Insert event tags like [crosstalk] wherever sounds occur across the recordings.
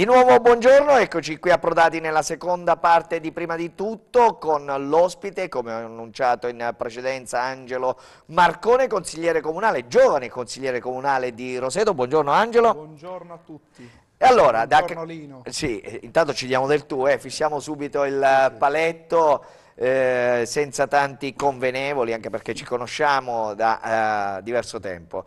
Di nuovo buongiorno, eccoci qui approdati nella seconda parte di Prima di Tutto con l'ospite, come ho annunciato in precedenza, Angelo Marcone, consigliere comunale, giovane consigliere comunale di Roseto. Buongiorno Angelo. Buongiorno a tutti. E allora, da... sì, intanto ci diamo del tu, eh, fissiamo subito il paletto. Eh, senza tanti convenevoli, anche perché ci conosciamo da eh, diverso tempo.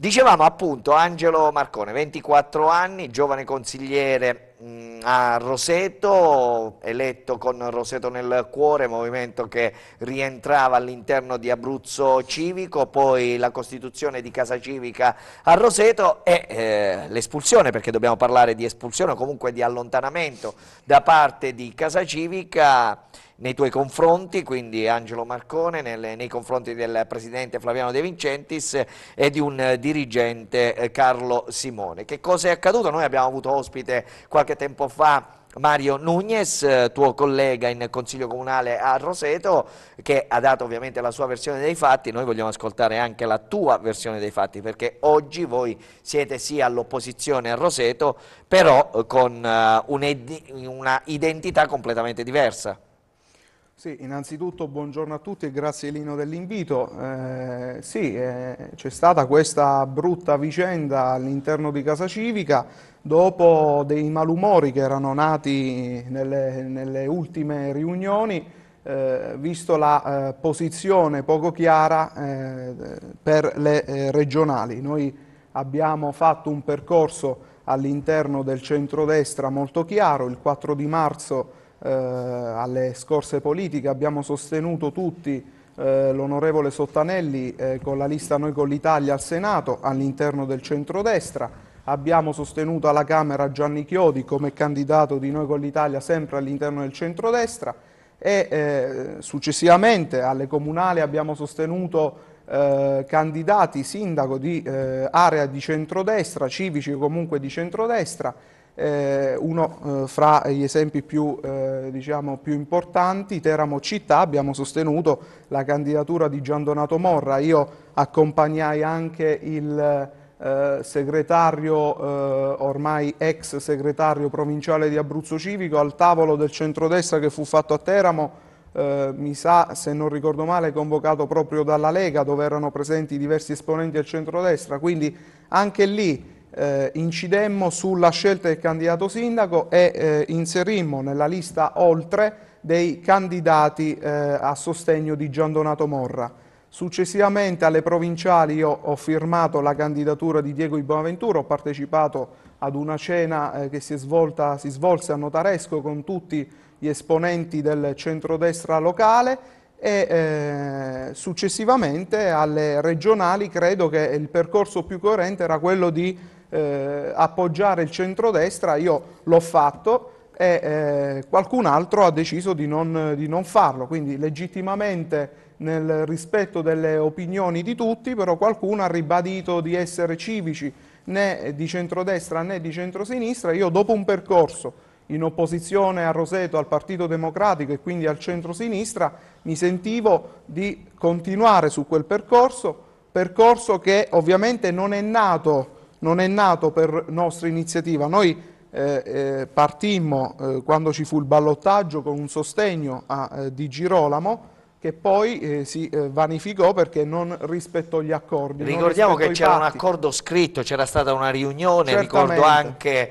Dicevamo appunto Angelo Marcone, 24 anni, giovane consigliere mm, a Roseto, eletto con Roseto nel cuore, movimento che rientrava all'interno di Abruzzo Civico, poi la costituzione di Casa Civica a Roseto e eh, l'espulsione, perché dobbiamo parlare di espulsione o comunque di allontanamento da parte di Casa Civica nei tuoi confronti, quindi Angelo Marcone, nel, nei confronti del presidente Flaviano De Vincentis e di un eh, dirigente eh, Carlo Simone. Che cosa è accaduto? Noi abbiamo avuto ospite qualche tempo fa Mario Nunes, eh, tuo collega in Consiglio Comunale a Roseto, che ha dato ovviamente la sua versione dei fatti, noi vogliamo ascoltare anche la tua versione dei fatti, perché oggi voi siete sì all'opposizione a Roseto, però con una identità completamente diversa. Sì, innanzitutto buongiorno a tutti e grazie Lino dell'invito. Eh, sì, eh, c'è stata questa brutta vicenda all'interno di Casa Civica dopo dei malumori che erano nati nelle, nelle ultime riunioni, eh, visto la eh, posizione poco chiara eh, per le eh, regionali. Noi abbiamo fatto un percorso all'interno del centrodestra molto chiaro, il 4 di marzo eh, alle scorse politiche, abbiamo sostenuto tutti eh, l'onorevole Sottanelli eh, con la lista Noi con l'Italia al Senato all'interno del centrodestra, abbiamo sostenuto alla Camera Gianni Chiodi come candidato di Noi con l'Italia sempre all'interno del centrodestra e eh, successivamente alle comunali abbiamo sostenuto eh, candidati sindaco di eh, area di centrodestra, civici comunque di centrodestra eh, uno eh, fra gli esempi più, eh, diciamo, più, importanti, Teramo Città, abbiamo sostenuto la candidatura di Gian Donato Morra, io accompagnai anche il eh, segretario, eh, ormai ex segretario provinciale di Abruzzo Civico, al tavolo del centrodestra che fu fatto a Teramo, eh, mi sa, se non ricordo male, convocato proprio dalla Lega, dove erano presenti diversi esponenti del centrodestra, quindi anche lì eh, incidemmo sulla scelta del candidato sindaco e eh, inserimmo nella lista oltre dei candidati eh, a sostegno di Gian Donato Morra. Successivamente alle provinciali io ho firmato la candidatura di Diego Di Bonaventura, ho partecipato ad una cena eh, che si, svolta, si svolse a Notaresco con tutti gli esponenti del centrodestra locale e eh, successivamente alle regionali credo che il percorso più coerente era quello di eh, appoggiare il centrodestra, io l'ho fatto e eh, qualcun altro ha deciso di non, di non farlo, quindi legittimamente nel rispetto delle opinioni di tutti, però qualcuno ha ribadito di essere civici né di centrodestra né di centrosinistra, io dopo un percorso in opposizione a Roseto, al Partito Democratico e quindi al centrosinistra, mi sentivo di continuare su quel percorso, percorso che ovviamente non è nato non è nato per nostra iniziativa. Noi eh, eh, partimmo eh, quando ci fu il ballottaggio con un sostegno a, eh, di Girolamo che poi eh, si eh, vanificò perché non rispettò gli accordi. Ricordiamo che c'era un accordo scritto, c'era stata una riunione, Certamente. ricordo anche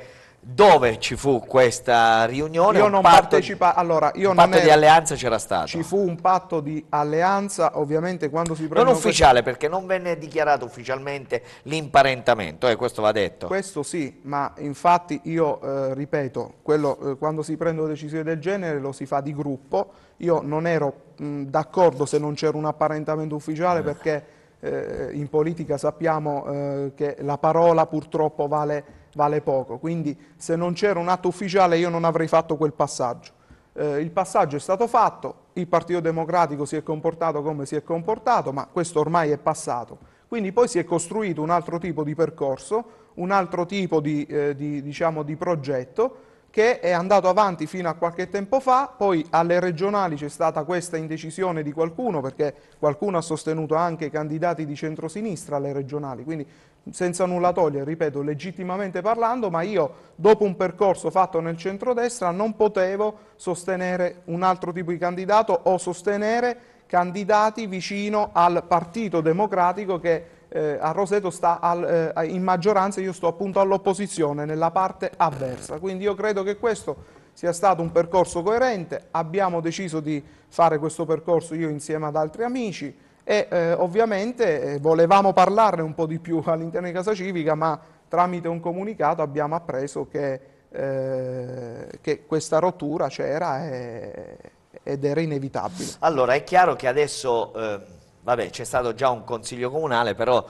dove ci fu questa riunione? Io non partecipa... allora, io un patto ero... di alleanza c'era stato. Ci fu un patto di alleanza, ovviamente quando si prende... Non ufficiale, questo... perché non venne dichiarato ufficialmente l'imparentamento, eh, questo va detto. Questo sì, ma infatti io eh, ripeto, quello, eh, quando si prendono decisioni del genere lo si fa di gruppo, io non ero d'accordo se non c'era un apparentamento ufficiale eh. perché eh, in politica sappiamo eh, che la parola purtroppo vale, vale poco, quindi se non c'era un atto ufficiale io non avrei fatto quel passaggio. Eh, il passaggio è stato fatto, il Partito Democratico si è comportato come si è comportato, ma questo ormai è passato. Quindi poi si è costruito un altro tipo di percorso, un altro tipo di, eh, di, diciamo, di progetto, che è andato avanti fino a qualche tempo fa, poi alle regionali c'è stata questa indecisione di qualcuno, perché qualcuno ha sostenuto anche i candidati di centrosinistra alle regionali, quindi senza nulla togliere, ripeto, legittimamente parlando, ma io dopo un percorso fatto nel centrodestra non potevo sostenere un altro tipo di candidato o sostenere candidati vicino al Partito Democratico che eh, a Roseto sta al, eh, in maggioranza e io sto appunto all'opposizione nella parte avversa. Quindi io credo che questo sia stato un percorso coerente, abbiamo deciso di fare questo percorso io insieme ad altri amici e eh, ovviamente eh, volevamo parlarne un po' di più all'interno di Casa Civica, ma tramite un comunicato abbiamo appreso che, eh, che questa rottura c'era ed era inevitabile. Allora è chiaro che adesso eh, vabbè c'è stato già un consiglio comunale, però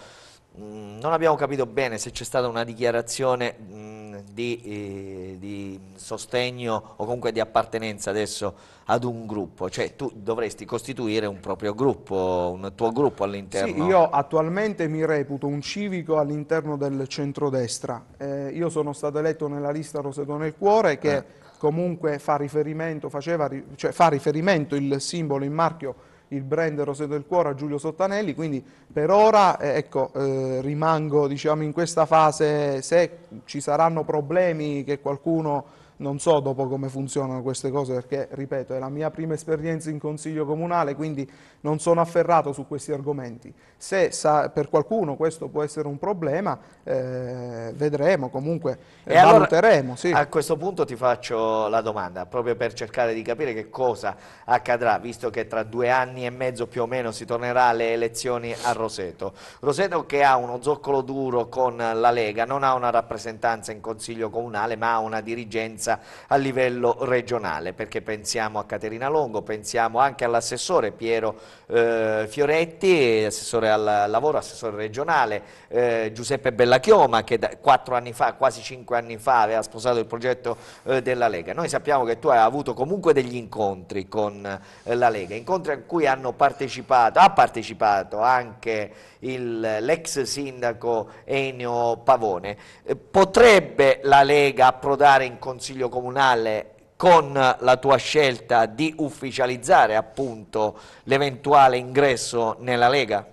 mh, mm, non abbiamo capito bene se c'è stata una dichiarazione mh, mm, di, eh, di, sostegno o comunque di appartenenza adesso ad un gruppo, cioè tu dovresti costituire un proprio gruppo, un tuo gruppo all'interno. Sì, io attualmente mi reputo un civico all'interno del centrodestra, eh, io sono stato eletto nella lista Roseto nel Cuore che... Eh comunque fa riferimento, faceva, cioè fa riferimento il simbolo in marchio il brand Roseto del Cuore a Giulio Sottanelli, quindi per ora eh, ecco, eh, rimango diciamo, in questa fase, se ci saranno problemi che qualcuno non so dopo come funzionano queste cose perché, ripeto, è la mia prima esperienza in consiglio comunale, quindi non sono afferrato su questi argomenti. Se sa, per qualcuno questo può essere un problema, eh, vedremo, comunque e eh, allora, valuteremo. Sì. A questo punto ti faccio la domanda, proprio per cercare di capire che cosa accadrà, visto che tra due anni e mezzo più o meno si tornerà alle elezioni a Roseto. Roseto che ha uno zoccolo duro con la Lega, non ha una rappresentanza in consiglio comunale, ma ha una dirigenza competenza a livello regionale, perché pensiamo a Caterina Longo, pensiamo anche all'assessore Piero eh, Fioretti, assessore al lavoro, assessore regionale, eh, Giuseppe Bellachioma che da, 4 anni fa, quasi cinque anni fa aveva sposato il progetto eh, della Lega. Noi sappiamo che tu hai avuto comunque degli incontri con eh, la Lega, incontri a cui hanno partecipato, ha partecipato anche l'ex sindaco Enio Pavone. Eh, potrebbe la Lega approdare in Consiglio Comunale con la tua scelta di ufficializzare appunto l'eventuale ingresso nella Lega?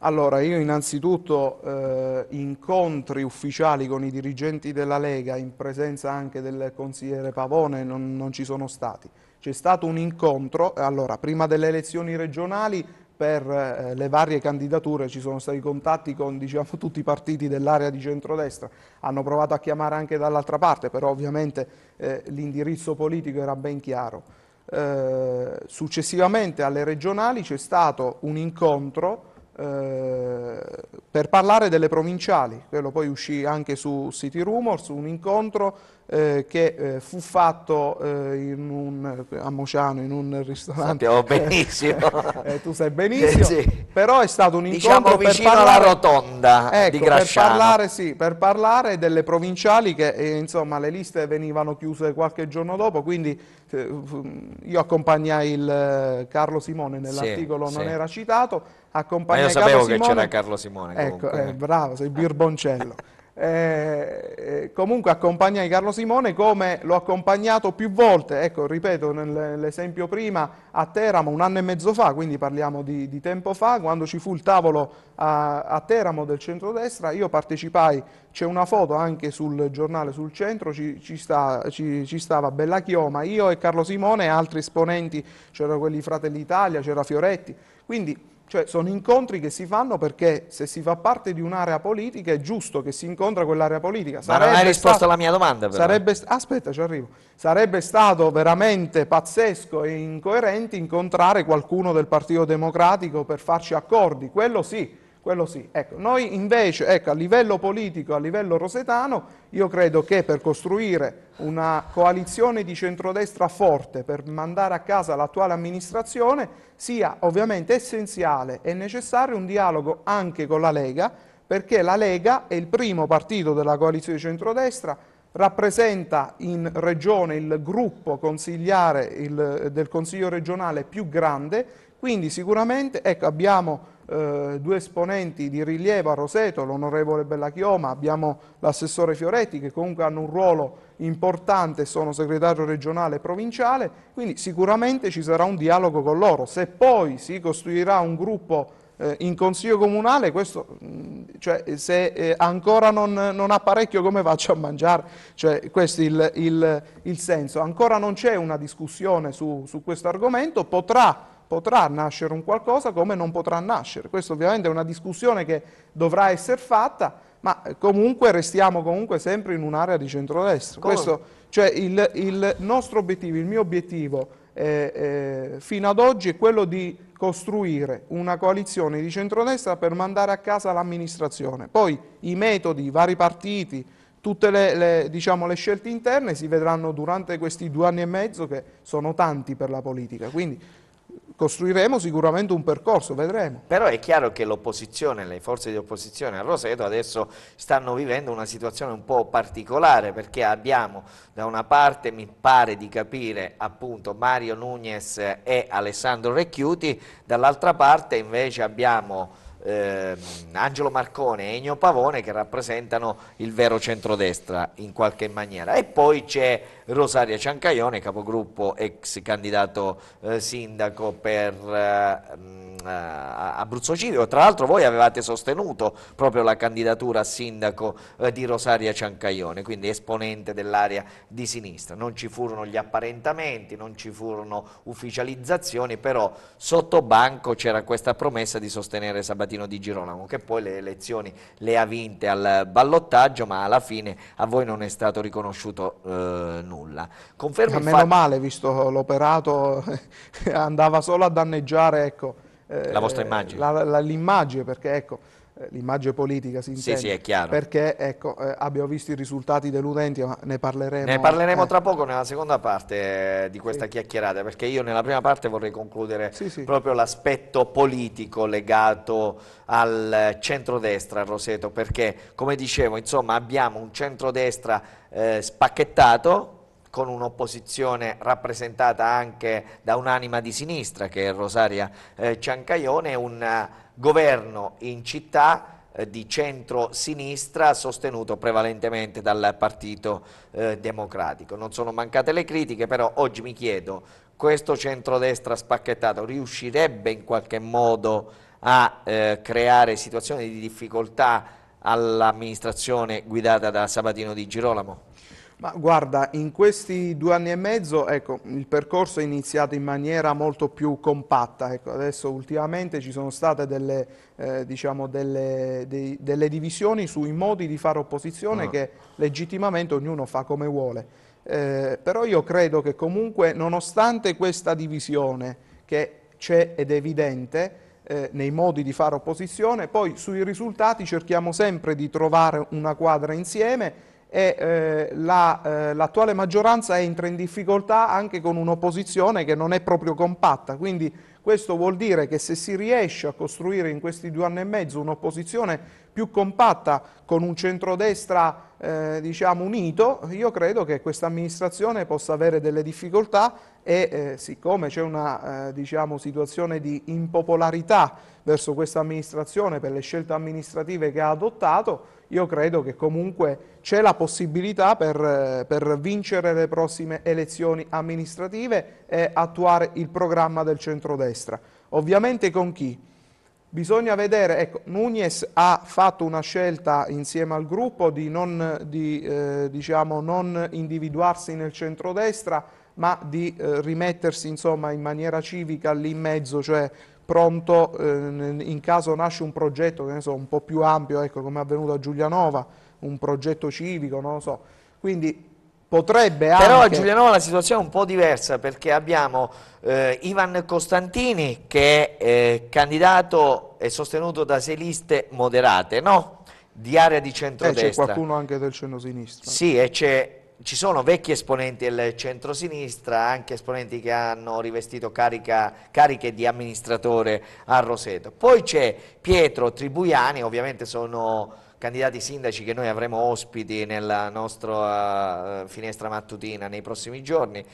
Allora, io innanzitutto eh, incontri ufficiali con i dirigenti della Lega in presenza anche del consigliere Pavone non, non ci sono stati. C'è stato un incontro, allora, prima delle elezioni regionali per eh, le varie candidature ci sono stati contatti con diciamo, tutti i partiti dell'area di centrodestra, hanno provato a chiamare anche dall'altra parte, però ovviamente eh, l'indirizzo politico era ben chiaro. Eh, successivamente alle regionali c'è stato un incontro eh, per parlare delle provinciali, quello poi uscì anche su City Rumors, un incontro eh, che eh, fu fatto eh, un, a Mociano in un ristorante. Sappiamo benissimo. [laughs] Eh, tu sai benissimo. Sì. Però è stato un incontro diciamo vicino parlare, alla rotonda ecco, di Grasciano. Per parlare, sì, per parlare delle provinciali che insomma le liste venivano chiuse qualche giorno dopo, quindi io accompagnai il Carlo Simone nell'articolo sì, non sì. era citato accompagna Ma io sapevo che c'era Carlo Simone. Ecco, eh, bravo, sei birboncello. Eh, eh comunque accompagnai Carlo Simone come l'ho accompagnato più volte, ecco ripeto nell'esempio prima a Teramo un anno e mezzo fa, quindi parliamo di, di tempo fa, quando ci fu il tavolo a, a Teramo del centrodestra, io partecipai, c'è una foto anche sul giornale sul centro, ci, ci, sta, ci, ci stava Bella Chioma, io e Carlo Simone e altri esponenti, c'erano quelli Fratelli Italia, c'era Fioretti, quindi cioè sono incontri che si fanno perché se si fa parte di un'area politica è giusto che si incontra quell'area politica. Sarebbe Ma non hai risposto stato, alla mia domanda però. Sarebbe, aspetta, ci arrivo. Sarebbe stato veramente pazzesco e incoerente incontrare qualcuno del Partito Democratico per farci accordi, quello sì quello sì. Ecco, noi invece, ecco, a livello politico, a livello rosetano, io credo che per costruire una coalizione di centrodestra forte per mandare a casa l'attuale amministrazione sia ovviamente essenziale e necessario un dialogo anche con la Lega, perché la Lega è il primo partito della coalizione di centrodestra, rappresenta in regione il gruppo consigliare il, del Consiglio regionale più grande, quindi sicuramente ecco, abbiamo eh, due esponenti di rilievo a Roseto, l'onorevole Bellachioma, abbiamo l'assessore Fioretti che comunque hanno un ruolo importante, sono segretario regionale e provinciale, quindi sicuramente ci sarà un dialogo con loro. Se poi si costruirà un gruppo eh, in consiglio comunale, questo, mm, cioè, se eh, ancora non, non, ha parecchio come faccio a mangiare, cioè, questo è il, il, il senso. Ancora non c'è una discussione su, su questo argomento, potrà potrà nascere un qualcosa come non potrà nascere. Questa ovviamente è una discussione che dovrà essere fatta, ma eh, comunque restiamo comunque sempre in un'area di centrodestra. Come? Questo, cioè il, il, nostro obiettivo, il mio obiettivo eh, eh, fino ad oggi è quello di costruire una coalizione di centrodestra per mandare a casa l'amministrazione. Poi i metodi, i vari partiti, tutte le, le, diciamo, le, scelte interne si vedranno durante questi due anni e mezzo che sono tanti per la politica. Quindi costruiremo sicuramente un percorso, vedremo. Però è chiaro che l'opposizione, le forze di opposizione a Roseto adesso stanno vivendo una situazione un po' particolare perché abbiamo da una parte, mi pare di capire, appunto Mario Nunez e Alessandro Recchiuti, dall'altra parte invece abbiamo eh, Angelo Marcone e Ennio Pavone che rappresentano il vero centrodestra in qualche maniera e poi c'è Rosaria Ciancaione capogruppo ex candidato eh, sindaco per eh, eh, Abruzzo Civico, tra l'altro voi avevate sostenuto proprio la candidatura a sindaco eh, di Rosaria Ciancaglione, quindi esponente dell'area di sinistra, non ci furono gli apparentamenti, non ci furono ufficializzazioni, però sotto banco c'era questa promessa di sostenere Sabatino Di Girolamo, che poi le elezioni le ha vinte al ballottaggio, ma alla fine a voi non è stato riconosciuto eh, nulla. Confermi ma meno male, visto l'operato [laughs] andava solo a danneggiare, ecco la vostra immagine. Eh, l'immagine, perché ecco, eh, l'immagine politica si intende. Sì, sì, è chiaro. Perché ecco, eh, abbiamo visto i risultati deludenti, ma ne parleremo. Ne parleremo eh. tra poco nella seconda parte eh, di questa sì. chiacchierata, perché io nella prima parte vorrei concludere sì, sì. proprio l'aspetto politico legato al centrodestra, a Roseto, perché come dicevo, insomma, abbiamo un centrodestra spacchettato, con un'opposizione rappresentata anche da un'anima di sinistra che è Rosaria eh, Ciancaione, un eh, governo in città eh, di centro-sinistra sostenuto prevalentemente dal Partito eh, Democratico. Non sono mancate le critiche, però oggi mi chiedo, questo centrodestra spacchettato riuscirebbe in qualche modo a eh, creare situazioni di difficoltà all'amministrazione guidata da Sabatino Di Girolamo? Ma guarda, in questi due anni e mezzo ecco, il percorso è iniziato in maniera molto più compatta. Ecco, adesso ultimamente ci sono state delle, eh, diciamo delle, dei, delle, divisioni sui modi di fare opposizione ah. che legittimamente ognuno fa come vuole. Eh, però io credo che comunque, nonostante questa divisione che c'è ed è evidente, eh, nei modi di fare opposizione, poi sui risultati cerchiamo sempre di trovare una quadra insieme e eh, l'attuale la, eh, maggioranza entra in difficoltà anche con un'opposizione che non è proprio compatta, quindi questo vuol dire che se si riesce a costruire in questi due anni e mezzo un'opposizione più compatta con un centrodestra eh, diciamo unito, io credo che questa amministrazione possa avere delle difficoltà e eh, siccome c'è una eh, diciamo, situazione di impopolarità verso questa amministrazione per le scelte amministrative che ha adottato, io credo che comunque c'è la possibilità per, eh, per, vincere le prossime elezioni amministrative e attuare il programma del centrodestra. Ovviamente con chi? Bisogna vedere, ecco, Nunes ha fatto una scelta insieme al gruppo di non, di, eh, diciamo, non individuarsi nel centrodestra, ma di eh, rimettersi insomma, in maniera civica lì in mezzo, cioè pronto ehm, in caso nasce un progetto che ne so, un po' più ampio, ecco, come è avvenuto a Giulianova, un progetto civico, non lo so. Quindi potrebbe Però anche... Però a Giulianova la situazione è un po' diversa perché abbiamo eh, Ivan Costantini che è eh, candidato e sostenuto da sei liste moderate, no? Di area di centrodestra. E eh, c'è qualcuno anche del centro-sinistra. Sì, e c'è ci sono vecchi esponenti del centro-sinistra, anche esponenti che hanno rivestito carica, cariche di amministratore a Roseto. Poi c'è Pietro Tribuiani, ovviamente sono candidati sindaci che noi avremo ospiti nella nostra uh, finestra mattutina nei prossimi giorni,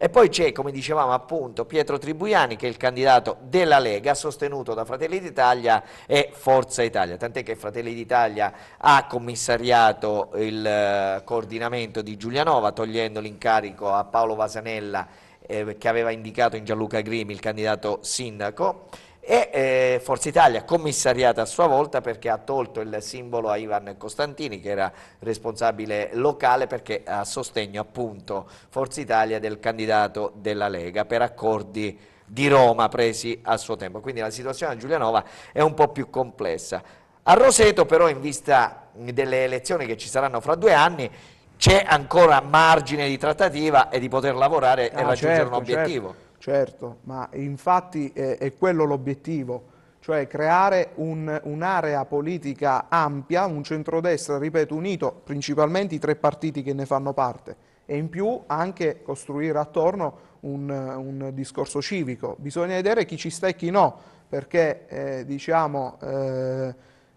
e poi c'è, come dicevamo appunto, Pietro Tribuiani che è il candidato della Lega, sostenuto da Fratelli d'Italia e Forza Italia, tant'è che Fratelli d'Italia ha commissariato il eh, coordinamento di Giulianova, togliendo l'incarico a Paolo Vasanella eh, che aveva indicato in Gianluca Grimi il candidato sindaco e eh, Forza Italia commissariata a sua volta perché ha tolto il simbolo a Ivan Costantini che era responsabile locale perché a sostegno appunto Forza Italia del candidato della Lega per accordi di Roma presi a suo tempo. Quindi la situazione a Giulianova è un po' più complessa. A Roseto però in vista delle elezioni che ci saranno fra due anni c'è ancora margine di trattativa e di poter lavorare ah, e raggiungere certo, un obiettivo. Certo. Certo, ma infatti è, è quello l'obiettivo, cioè creare un'area un politica ampia, un centrodestra, ripeto, unito, principalmente i tre partiti che ne fanno parte, e in più anche costruire attorno un, un discorso civico. Bisogna vedere chi ci sta e chi no, perché eh, diciamo, eh,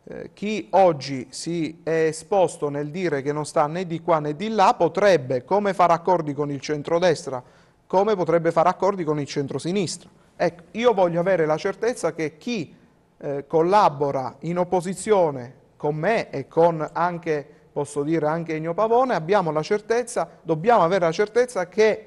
eh chi oggi si è esposto nel dire che non sta né di qua né di là potrebbe, come fare accordi con il centrodestra, come potrebbe fare accordi con il centrosinistra. Ecco, io voglio avere la certezza che chi eh, collabora in opposizione con me e con anche, posso dire, anche Ennio Pavone, abbiamo la certezza, dobbiamo avere la certezza che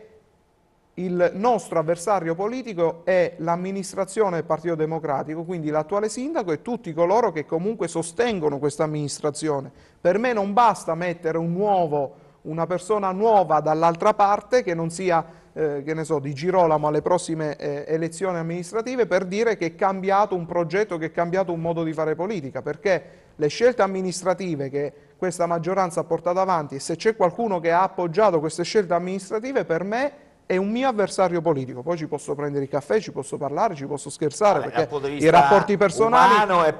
il nostro avversario politico è l'amministrazione del Partito Democratico, quindi l'attuale sindaco e tutti coloro che comunque sostengono questa amministrazione. Per me non basta mettere un nuovo, una persona nuova dall'altra parte che non sia eh, che ne so, di Girolamo alle prossime eh, elezioni amministrative per dire che è cambiato un progetto, che è cambiato un modo di fare politica, perché le scelte amministrative che questa maggioranza ha portato avanti e se c'è qualcuno che ha appoggiato queste scelte amministrative per me è un mio avversario politico, poi ci posso prendere il caffè, ci posso parlare, ci posso scherzare Vabbè, perché i rapporti personali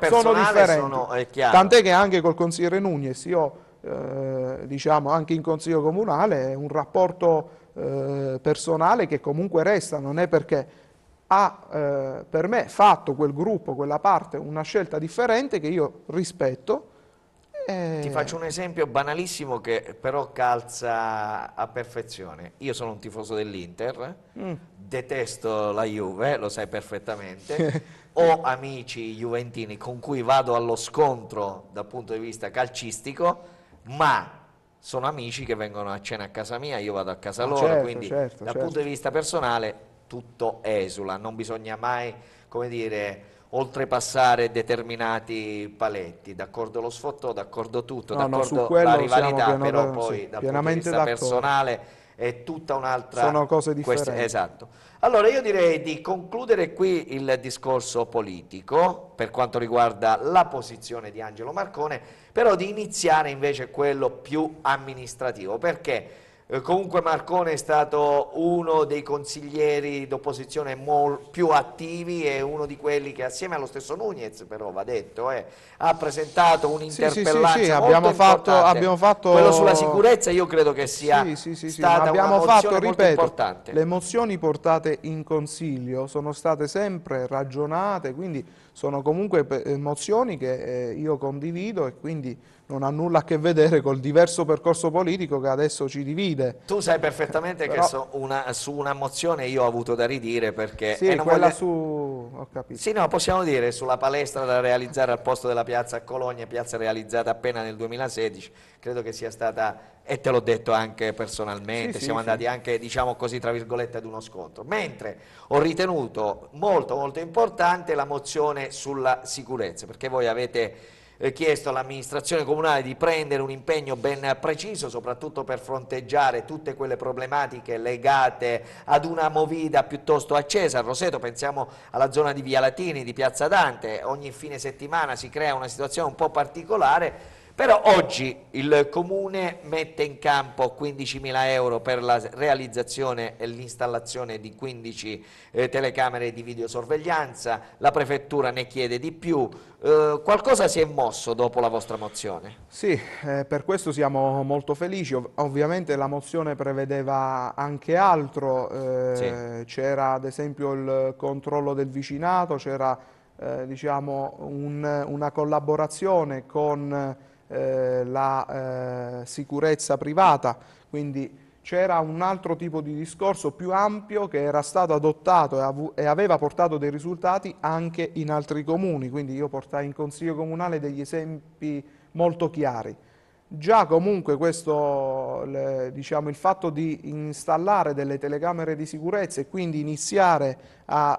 sono differenti, tant'è che anche col consigliere Nunez io eh, diciamo anche in consiglio comunale è un rapporto eh, personale che comunque resta, non è perché ha eh, per me fatto quel gruppo, quella parte, una scelta differente che io rispetto. Ti faccio un esempio banalissimo che però calza a perfezione. Io sono un tifoso dell'Inter, mm. detesto la Juve, lo sai perfettamente. [laughs] Ho amici juventini con cui vado allo scontro dal punto di vista calcistico, ma sono amici che vengono a cena a casa mia, io vado a casa ah, loro, certo, quindi certo, dal certo. punto di vista personale tutto esula, non bisogna mai, come dire, oltrepassare determinati paletti, d'accordo lo sfottò, d'accordo tutto, no, d'accordo no, la rivalità, però poi sì, dal punto di vista personale è tutta un'altra... Sono cose differenti. Questa, esatto. Allora io direi di concludere qui il discorso politico per quanto riguarda la posizione di Angelo Marcone, però di iniziare invece quello più amministrativo, perché eh, comunque Marcone è stato uno dei consiglieri d'opposizione più attivi e uno di quelli che assieme allo stesso Nunez però va detto eh, ha presentato un'interpellanza sì, sì, sì, sì. abbiamo fatto, abbiamo fatto quello sulla sicurezza io credo che sia sì, sì, stata abbiamo fatto, ripeto, importante le mozioni portate in consiglio sono state sempre ragionate quindi sono comunque eh, mozioni che eh, io condivido e quindi non ha nulla a che vedere col diverso percorso politico che adesso ci divide. Tu sai perfettamente Però... che so una, su una mozione io ho avuto da ridire perché... Sì, quella voglio... su... ho capito. Sì, no, possiamo dire sulla palestra da realizzare al posto della piazza a Cologna, piazza realizzata appena nel 2016, credo che sia stata... E te l'ho detto anche personalmente, sì, siamo sì, andati anche, diciamo così, tra virgolette, ad uno scontro. Mentre ho ritenuto molto, molto importante la mozione sulla sicurezza, perché voi avete eh, chiesto all'amministrazione comunale di prendere un impegno ben preciso, soprattutto per fronteggiare tutte quelle problematiche legate ad una movida piuttosto accesa. A Roseto pensiamo alla zona di Via Latini, di Piazza Dante, ogni fine settimana si crea una situazione un po' particolare però oggi il Comune mette in campo 15.000 euro per la realizzazione e l'installazione di 15 eh, telecamere di videosorveglianza, la Prefettura ne chiede di più, eh, qualcosa si è mosso dopo la vostra mozione? Sì, eh, per questo siamo molto felici, Ov ovviamente la mozione prevedeva anche altro, eh, sì. c'era ad esempio il controllo del vicinato, c'era eh, diciamo un, una collaborazione con eh, la eh, sicurezza privata, quindi c'era un altro tipo di discorso più ampio che era stato adottato e, e, aveva portato dei risultati anche in altri comuni, quindi io portai in Consiglio Comunale degli esempi molto chiari. Già comunque questo, le, diciamo, il fatto di installare delle telecamere di sicurezza e quindi iniziare a,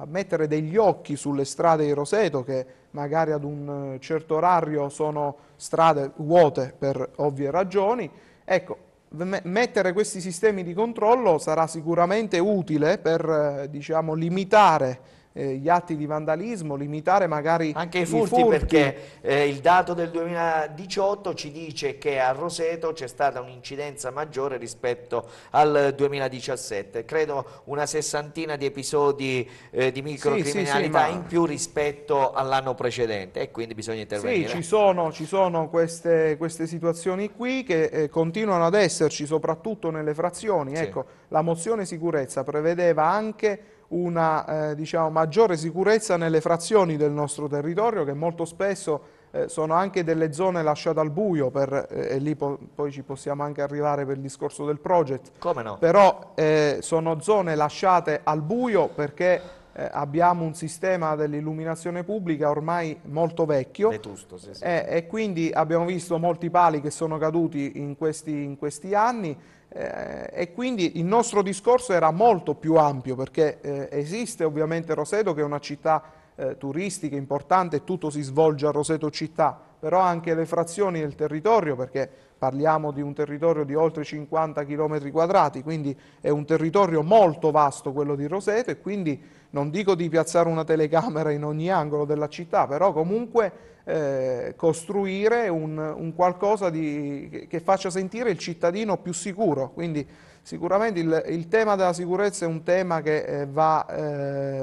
a mettere degli occhi sulle strade di Roseto che magari ad un eh, certo orario sono strade vuote per ovvie ragioni. Ecco, mettere questi sistemi di controllo sarà sicuramente utile per eh, diciamo, limitare eh, gli atti di vandalismo, limitare magari anche i furti, i furti. perché eh, il dato del 2018 ci dice che a Roseto c'è stata un'incidenza maggiore rispetto al 2017, credo una sessantina di episodi eh, di microcriminalità sì, sì, sì, ma... in più rispetto all'anno precedente e quindi bisogna intervenire. Sì, ci sono, ci sono queste, queste, situazioni qui che eh, continuano ad esserci soprattutto nelle frazioni, ecco la mozione sicurezza prevedeva anche una eh, diciamo, maggiore sicurezza nelle frazioni del nostro territorio che molto spesso eh, sono anche delle zone lasciate al buio per, eh, e lì po poi ci possiamo anche arrivare per il discorso del project. Come no? Però eh, sono zone lasciate al buio perché eh, abbiamo un sistema dell'illuminazione pubblica ormai molto vecchio Vetusto, sì, sì. Eh, e quindi abbiamo visto molti pali che sono caduti in questi, in questi anni eh, e quindi il nostro discorso era molto più ampio perché eh, esiste ovviamente Roseto che è una città eh, turistica importante, tutto si svolge a Roseto città, però anche le frazioni del territorio perché parliamo di un territorio di oltre 50 km quadrati, quindi è un territorio molto vasto quello di Roseto e quindi non dico di piazzare una telecamera in ogni angolo della città, però comunque eh, costruire un, un qualcosa di, che faccia sentire il cittadino più sicuro. Quindi Sicuramente il, il, tema della sicurezza è un tema che eh, va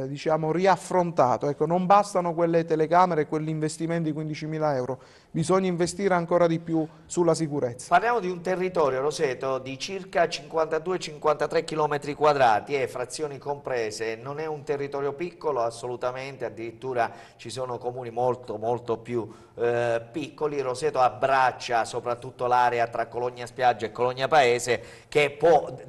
eh, diciamo, riaffrontato, ecco, non bastano quelle telecamere e quell'investimento di 15.000 euro, bisogna investire ancora di più sulla sicurezza. Parliamo di un territorio, Roseto, di circa 52-53 km quadrati e eh, frazioni comprese, non è un territorio piccolo assolutamente, addirittura ci sono comuni molto molto più eh, piccoli, Roseto abbraccia soprattutto l'area tra Cologna Spiaggia e Cologna Paese che può God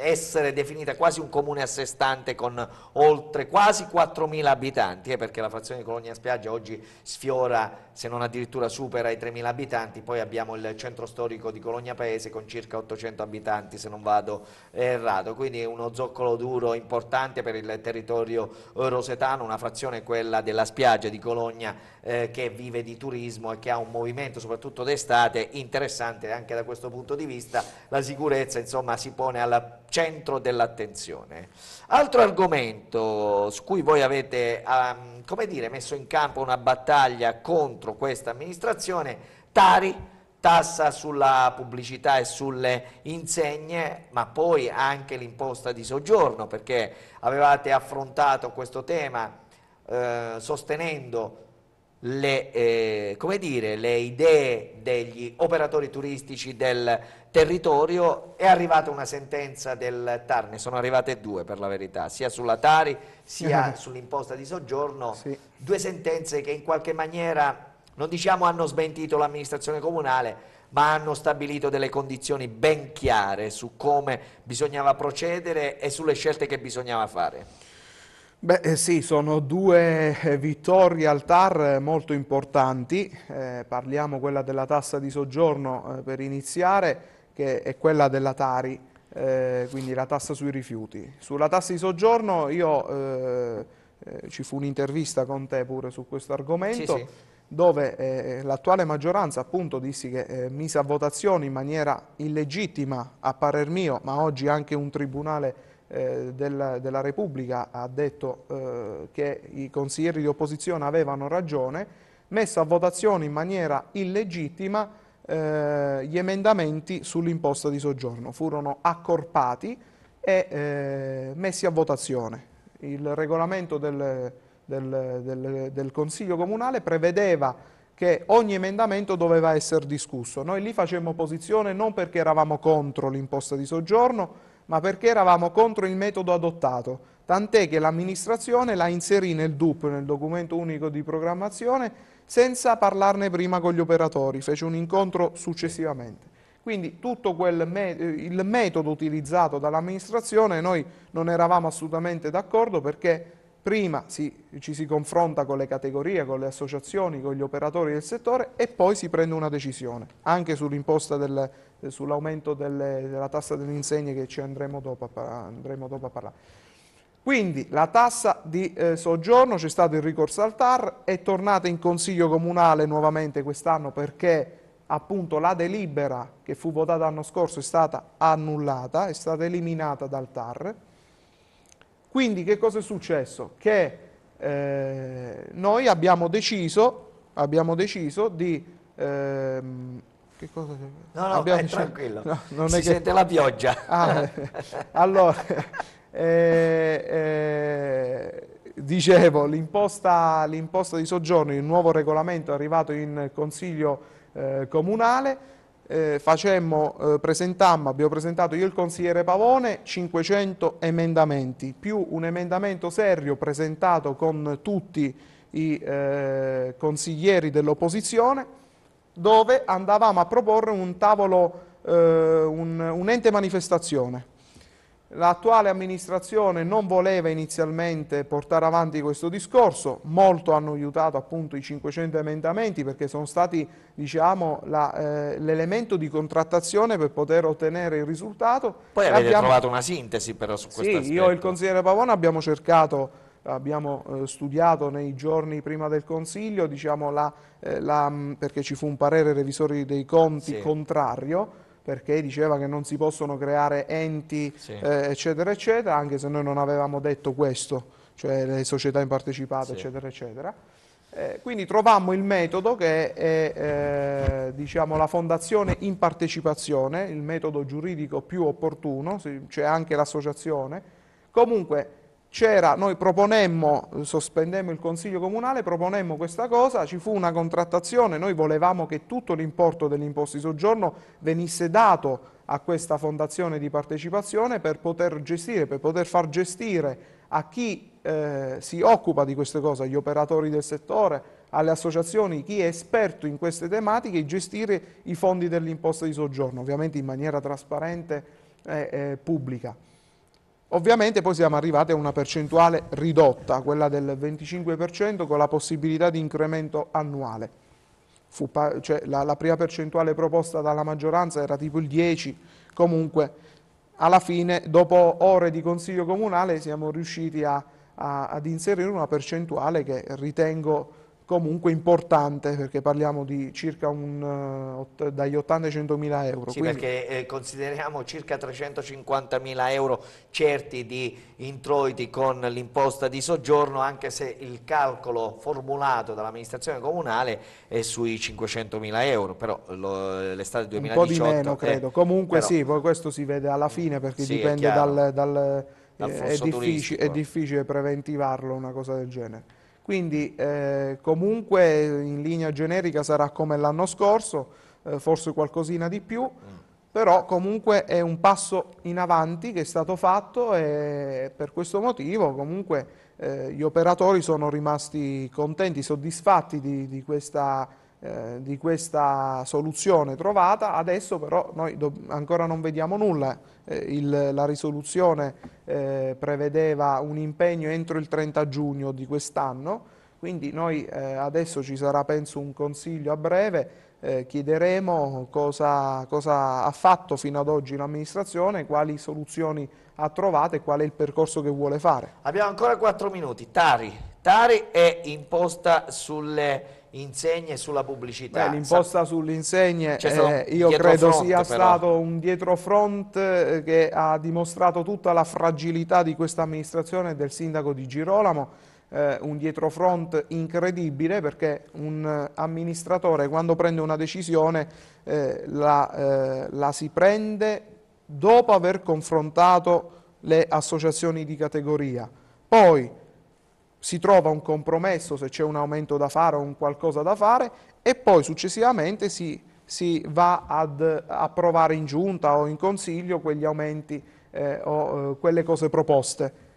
essere definita quasi un comune a sé stante con oltre quasi 4.000 abitanti, eh, perché la frazione di Colonia Spiaggia oggi sfiora, se non addirittura supera i 3.000 abitanti, poi abbiamo il centro storico di Colonia Paese con circa 800 abitanti se non vado errato, quindi uno zoccolo duro importante per il territorio eh, rosetano, una frazione quella della spiaggia di Cologna eh, che vive di turismo e che ha un movimento soprattutto d'estate interessante anche da questo punto di vista, la sicurezza insomma si pone alla centro dell'attenzione. Altro argomento su cui voi avete um, come dire, messo in campo una battaglia contro questa amministrazione, Tari, tassa sulla pubblicità e sulle insegne, ma poi anche l'imposta di soggiorno, perché avevate affrontato questo tema eh, sostenendo le, eh, dire, le, idee degli operatori turistici del territorio, è arrivata una sentenza del TAR, ne sono arrivate due per la verità, sia sulla Tari sia [laughs] sull'imposta di soggiorno, sì. due sentenze che in qualche maniera, non diciamo hanno smentito l'amministrazione comunale, ma hanno stabilito delle condizioni ben chiare su come bisognava procedere e sulle scelte che bisognava fare. Beh eh, sì, sono due eh, vittorie al TAR eh, molto importanti, eh, parliamo quella della tassa di soggiorno eh, per iniziare che è quella della Tari, eh, quindi la tassa sui rifiuti. Sulla tassa di soggiorno io, ci fu un'intervista con te pure su questo argomento, sì, sì. dove l'attuale maggioranza appunto dissi che mise a votazione in maniera illegittima a parer mio, ma oggi anche un tribunale eh, della, della, Repubblica ha detto eh, che i consiglieri di opposizione avevano ragione, messo a votazione in maniera illegittima eh, gli emendamenti sull'imposta di soggiorno. Furono accorpati e eh, messi a votazione. Il regolamento del, del, del, del Consiglio Comunale prevedeva che ogni emendamento doveva essere discusso. Noi lì facemmo posizione non perché eravamo contro l'imposta di soggiorno, ma perché eravamo contro il metodo adottato, tant'è che l'amministrazione la inserì nel DUP, nel documento unico di programmazione, senza parlarne prima con gli operatori, fece un incontro successivamente. Quindi tutto me eh, il metodo utilizzato dall'amministrazione noi non eravamo assolutamente d'accordo perché prima si, ci si confronta con le categorie, con le associazioni, con gli operatori del settore e poi si prende una decisione, anche sull'imposta del, sull'aumento della tassa delle insegne che ci andremo dopo a, andremo dopo a parlare. Quindi la tassa di eh, soggiorno, c'è stato il ricorso al TAR, è tornata in Consiglio Comunale nuovamente quest'anno perché appunto la delibera che fu votata l'anno scorso è stata annullata, è stata eliminata dal TAR quindi che cosa è successo? Che eh, noi abbiamo deciso, abbiamo deciso di... Ehm, che cosa... No, no, abbiamo, eh, deciso... tranquillo, no, non si è che... sente la pioggia. Ah, eh, allora, eh, eh, dicevo, l'imposta di soggiorno, il nuovo regolamento è arrivato in Consiglio eh, Comunale, eh, facemmo, eh, presentammo, abbiamo presentato io e il consigliere Pavone 500 emendamenti, più un emendamento serio presentato con tutti i eh, consiglieri dell'opposizione, dove andavamo a proporre un tavolo, eh, un, un ente manifestazione L'attuale amministrazione non voleva inizialmente portare avanti questo discorso, molto hanno aiutato appunto i 500 emendamenti perché sono stati diciamo, eh, l'elemento eh, di contrattazione per poter ottenere il risultato. Poi avete abbiamo... trovato una sintesi però su questo sì, aspetto. io e il consigliere Pavone abbiamo cercato abbiamo eh, studiato nei giorni prima del Consiglio, diciamo la, eh, la, perché ci fu un parere revisori dei conti sì. contrario, perché diceva che non si possono creare enti sì. eh, eccetera eccetera, anche se noi non avevamo detto questo, cioè le società in partecipata sì. eccetera eccetera. Eh, quindi trovammo il metodo che è eh, diciamo, la fondazione in partecipazione, il metodo giuridico più opportuno, c'è anche l'associazione. Comunque c'era, noi proponemmo, sospendemmo il Consiglio Comunale, proponemmo questa cosa, ci fu una contrattazione, noi volevamo che tutto l'importo dell'imposto di soggiorno venisse dato a questa fondazione di partecipazione per poter gestire, per poter far gestire a chi eh, si occupa di queste cose, agli operatori del settore, alle associazioni, chi è esperto in queste tematiche, gestire i fondi dell'imposto di soggiorno, ovviamente in maniera trasparente e eh, pubblica. Ovviamente poi siamo arrivati a una percentuale ridotta, quella del 25% con la possibilità di incremento annuale. Cioè, la, la, prima percentuale proposta dalla maggioranza era tipo il 10, comunque alla fine dopo ore di consiglio comunale siamo riusciti a, a, ad inserire una percentuale che ritengo comunque importante perché parliamo di circa un, eh, dagli 80 ai 100 mila euro. Sì, Quindi... perché eh, consideriamo circa 350 mila euro certi di introiti con l'imposta di soggiorno anche se il calcolo formulato dall'amministrazione comunale è sui 500 mila euro, però l'estate 2018... Un po' di meno eh, credo, comunque però... sì, poi questo si vede alla mm, fine perché sì, dipende dal... dal, dal eh, è, difficile, è difficile preventivarlo una cosa del genere. Quindi eh, comunque in linea generica sarà come l'anno scorso, eh, forse qualcosina di più, però comunque è un passo in avanti che è stato fatto e per questo motivo comunque eh, gli operatori sono rimasti contenti, soddisfatti di, di questa eh, di questa soluzione trovata, adesso però noi ancora non vediamo nulla, eh, il, la risoluzione eh, prevedeva un impegno entro il 30 giugno di quest'anno, quindi noi eh, adesso ci sarà penso un consiglio a breve, eh, chiederemo cosa, cosa, ha fatto fino ad oggi l'amministrazione, quali soluzioni ha trovato e qual è il percorso che vuole fare. Abbiamo ancora 4 minuti, Tari, Tari è imposta sulle insegne sulla pubblicità. l'imposta sulle insegne cioè, eh, io credo front, sia però. stato un dietrofront eh, che ha dimostrato tutta la fragilità di questa amministrazione e del sindaco di Girolamo, eh, un dietrofront incredibile perché un amministratore quando prende una decisione eh, la, eh, la si prende dopo aver confrontato le associazioni di categoria. Poi si trova un compromesso se c'è un aumento da fare o un qualcosa da fare e poi successivamente si, si va ad approvare in giunta o in consiglio quegli aumenti eh, o eh, quelle cose proposte.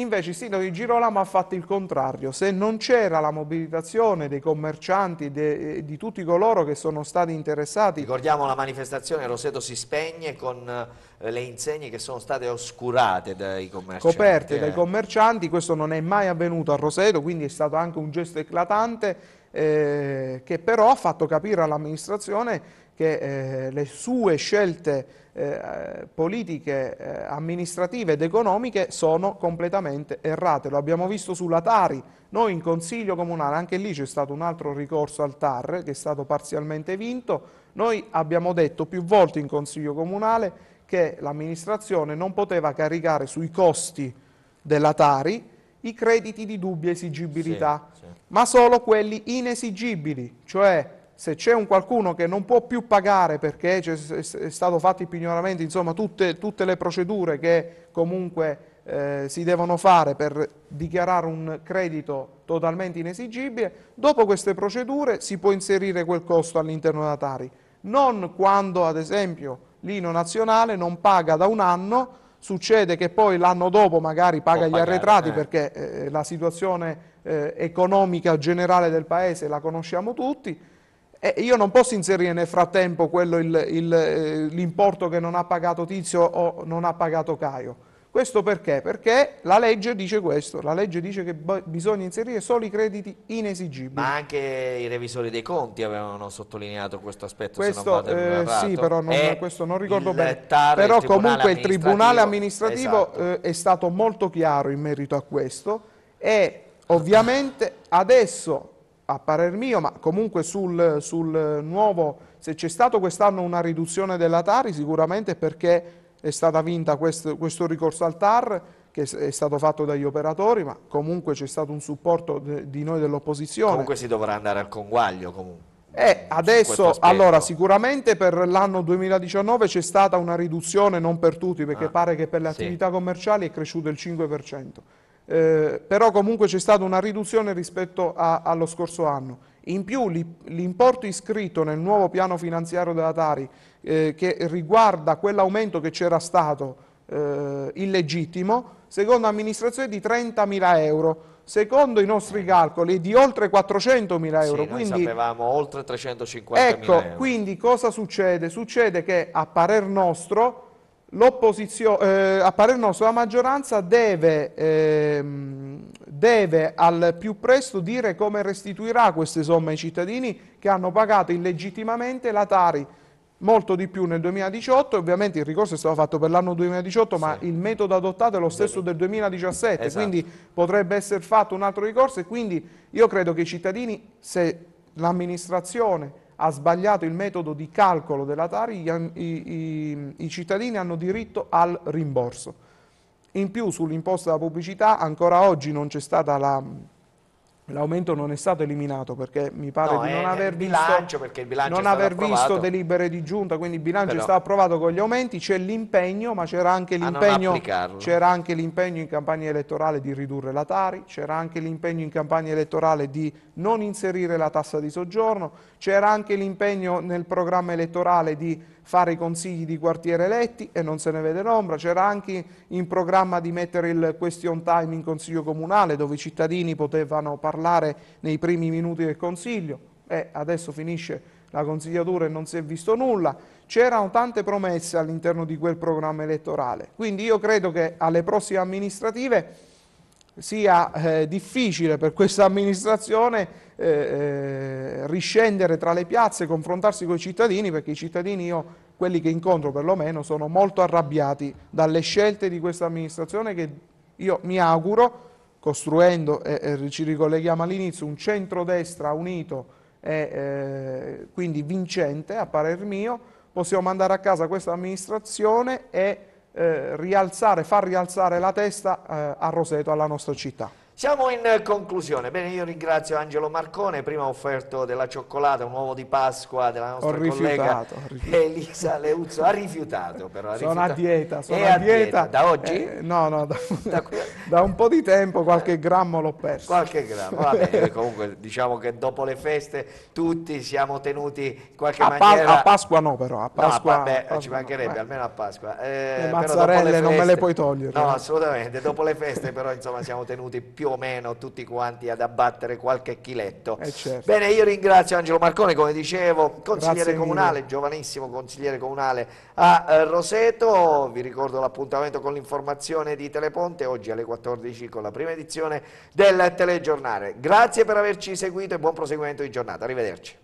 Invece il sindaco di Girolamo ha fatto il contrario, se non c'era la mobilitazione dei commercianti, de, eh, di tutti coloro che sono stati interessati... Ricordiamo la manifestazione, Roseto si spegne con eh, le insegne che sono state oscurate dai commercianti. Coperte dai eh. commercianti, questo non è mai avvenuto a Roseto, quindi è stato anche un gesto eclatante eh, che però ha fatto capire all'amministrazione che eh, le sue scelte eh, politiche, eh, amministrative ed economiche sono completamente errate. Lo abbiamo visto sulla Tari, noi in Consiglio Comunale, anche lì c'è stato un altro ricorso al TAR che è stato parzialmente vinto, noi abbiamo detto più volte in Consiglio Comunale che l'amministrazione non poteva caricare sui costi della Tari i crediti di dubbia esigibilità, sì, sì. ma solo quelli inesigibili, cioè se c'è un qualcuno che non può più pagare perché è stato fatto il pignoramento, insomma tutte, tutte le procedure che comunque eh, si devono fare per dichiarare un credito totalmente inesigibile, dopo queste procedure si può inserire quel costo all'interno della Tari. Non quando ad esempio l'Ino Nazionale non paga da un anno, succede che poi l'anno dopo magari paga gli arretrati eh. perché eh, la situazione eh, economica generale del Paese la conosciamo tutti, eh, io non posso inserire nel frattempo eh, l'importo che non ha pagato Tizio o non ha pagato Caio. Questo perché? Perché la legge dice questo, la legge dice che bisogna inserire solo i crediti inesigibili. Ma anche i revisori dei conti avevano sottolineato questo aspetto, questo, eh, Sì, però non, e eh, questo non ricordo bene. TAR, però comunque il Tribunale amministrativo esatto. Eh, è stato molto chiaro in merito a questo e ovviamente adesso a parer mio, ma comunque sul, sul nuovo, se c'è stata quest'anno una riduzione della Tari, sicuramente perché è stata vinta questo, questo ricorso al TAR che è stato fatto dagli operatori, ma comunque c'è stato un supporto di noi dell'opposizione. Comunque si dovrà andare al conguaglio comunque. Eh, adesso, allora, sicuramente per l'anno 2019 c'è stata una riduzione, non per tutti, perché ah, pare che per le attività commerciali è cresciuto il 5% eh, però comunque c'è stata una riduzione rispetto a, allo scorso anno. In più l'importo iscritto nel nuovo piano finanziario della Tari eh, che riguarda quell'aumento che c'era stato eh, illegittimo, secondo amministrazione è di 30.000 euro, secondo i nostri calcoli è di oltre 400.000 euro. Sì, quindi, sapevamo oltre 350.000 ecco, euro. Ecco, quindi cosa succede? Succede che a parer nostro eh, a parere nostro la maggioranza deve, ehm, deve, al più presto dire come restituirà queste somme ai cittadini che hanno pagato illegittimamente la Tari molto di più nel 2018, ovviamente il ricorso è stato fatto per l'anno 2018 sì. ma il metodo adottato è lo stesso del 2017, esatto. quindi potrebbe essere fatto un altro ricorso e quindi io credo che i cittadini, se l'amministrazione ha sbagliato il metodo di calcolo della Tari, i, i, i cittadini hanno diritto al rimborso. In più sull'imposta della pubblicità ancora oggi non c'è stata la L'aumento non è stato eliminato perché mi pare no, di non aver, visto, non aver visto, delibere di giunta, quindi il bilancio Però, è stato approvato con gli aumenti, c'è l'impegno, ma c'era anche l'impegno in campagna elettorale di ridurre la Tari, c'era anche l'impegno in campagna elettorale di non inserire la tassa di soggiorno, c'era anche l'impegno nel programma elettorale di fare i consigli di quartiere eletti e non se ne vede l'ombra, c'era anche in programma di mettere il question time in consiglio comunale dove i cittadini potevano parlare parlare nei primi minuti del Consiglio, e adesso finisce la consigliatura e non si è visto nulla, c'erano tante promesse all'interno di quel programma elettorale, quindi io credo che alle prossime amministrative sia eh, difficile per questa amministrazione eh, eh, riscendere tra le piazze, confrontarsi con i cittadini, perché i cittadini io, quelli che incontro perlomeno, sono molto arrabbiati dalle scelte di questa amministrazione che io mi auguro costruendo, e, e ci ricolleghiamo all'inizio, un centrodestra unito e quindi vincente a parer mio, possiamo mandare a casa questa amministrazione e eh, rialzare, far rialzare la testa eh, a Roseto, alla nostra città. Siamo in conclusione, bene io ringrazio Angelo Marcone, prima ho offerto della cioccolata, un uovo di Pasqua della nostra ho collega Elisa Leuzzo, ha rifiutato però. Ha sono a dieta, sono a, a dieta. dieta. Da oggi? Eh, no, no, da, da, [laughs] da, un po' di tempo qualche grammo l'ho perso. Qualche grammo, va bene, [laughs] comunque diciamo che dopo le feste tutti siamo tenuti in qualche a maniera... Pa a Pasqua no però, a Pasqua... No, vabbè, Pasqua ci mancherebbe, no. Eh. almeno a Pasqua. Eh, le mazzarelle le feste, non me le puoi togliere. No, eh. assolutamente, dopo le feste però insomma siamo tenuti più o meno tutti quanti ad abbattere qualche chiletto. Eh certo. Bene, io ringrazio Angelo Marcone, come dicevo, consigliere comunale, giovanissimo consigliere comunale a eh, Roseto. Vi ricordo l'appuntamento con l'informazione di Teleponte oggi alle 14 con la prima edizione del telegiornale. Grazie per averci seguito e buon proseguimento di giornata. Arrivederci.